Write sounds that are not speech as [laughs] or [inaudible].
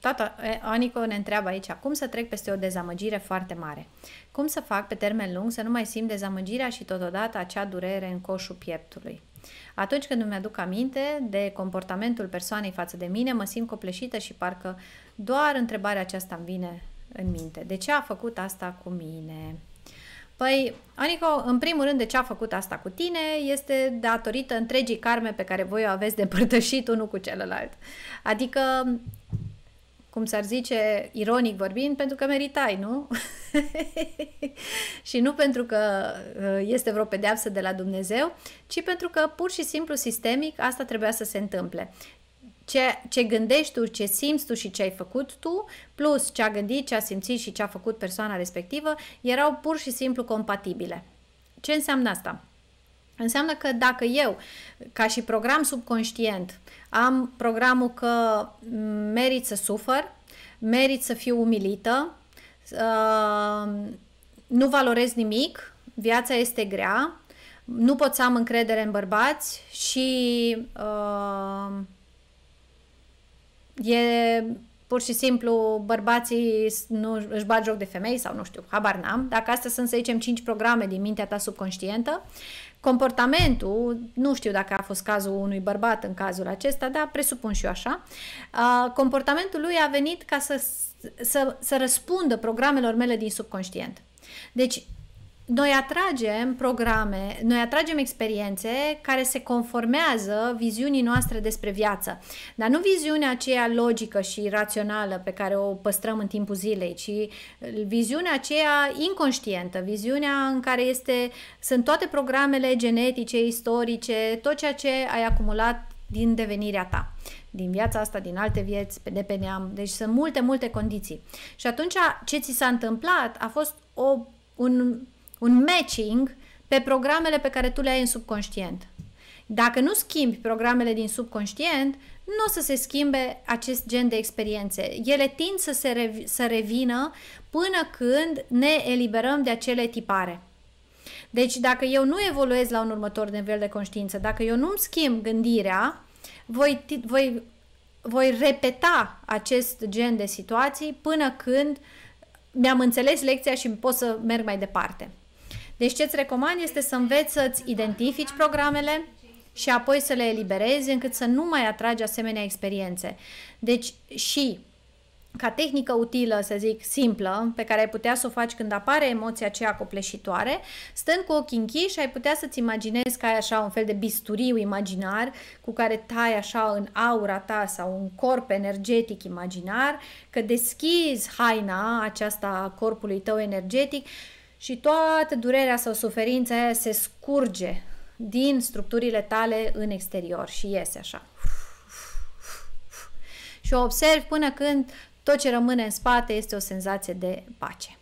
Tata Anico ne întreabă aici, cum să trec peste o dezamăgire foarte mare? Cum să fac pe termen lung să nu mai simt dezamăgirea și totodată acea durere în coșul pieptului? Atunci când îmi aduc aminte de comportamentul persoanei față de mine, mă simt copleșită și parcă doar întrebarea aceasta îmi vine în minte. De ce a făcut asta cu mine? Păi, Anico, în primul rând, de ce a făcut asta cu tine este datorită întregii karme pe care voi o aveți de părtășit unul cu celălalt. Adică, cum s-ar zice, ironic vorbind, pentru că meritai, nu? [laughs] și nu pentru că uh, este vreo pedeapsă de la Dumnezeu, ci pentru că pur și simplu sistemic asta trebuia să se întâmple. Ce, ce gândești tu, ce simți tu și ce ai făcut tu, plus ce a gândit, ce a simțit și ce a făcut persoana respectivă, erau pur și simplu compatibile. Ce înseamnă asta? Înseamnă că dacă eu, ca și program subconștient, am programul că mm, merit să sufăr, merit să fiu umilită, uh, nu valorez nimic, viața este grea, nu pot să am încredere în bărbați și uh, e pur și simplu bărbații nu își bat joc de femei sau nu știu, habar n-am. Dacă astea sunt, să zicem, 5 programe din mintea ta subconștientă, comportamentul, nu știu dacă a fost cazul unui bărbat în cazul acesta, dar presupun și eu așa, comportamentul lui a venit ca să, să, să răspundă programelor mele din subconștient. Deci, noi atragem programe, noi atragem experiențe care se conformează viziunii noastre despre viață. Dar nu viziunea aceea logică și rațională pe care o păstrăm în timpul zilei, ci uh, viziunea aceea inconștientă, viziunea în care este, sunt toate programele genetice, istorice, tot ceea ce ai acumulat din devenirea ta, din viața asta, din alte vieți, de pe neam. Deci sunt multe, multe condiții. Și atunci ce ți s-a întâmplat a fost o, un un matching pe programele pe care tu le ai în subconștient. Dacă nu schimbi programele din subconștient, nu o să se schimbe acest gen de experiențe. Ele tind să, se rev- să revină până când ne eliberăm de acele tipare. Deci dacă eu nu evoluez la un următor nivel de conștiință, dacă eu nu-mi schimb gândirea, voi, voi, voi repeta acest gen de situații până când mi-am înțeles lecția și pot să merg mai departe. Deci ce-ți recomand este să înveți să-ți identifici programele și apoi să le eliberezi încât să nu mai atragi asemenea experiențe. Deci și ca tehnică utilă, să zic, simplă, pe care ai putea să o faci când apare emoția aceea copleșitoare, stând cu ochii închiși, ai putea să-ți imaginezi că ai așa un fel de bisturiu imaginar cu care tai așa în aura ta sau un corp energetic imaginar, că deschizi haina aceasta a corpului tău energetic și toată durerea sau suferința aia se scurge din structurile tale în exterior și iese așa. Și o observi până când tot ce rămâne în spate este o senzație de pace.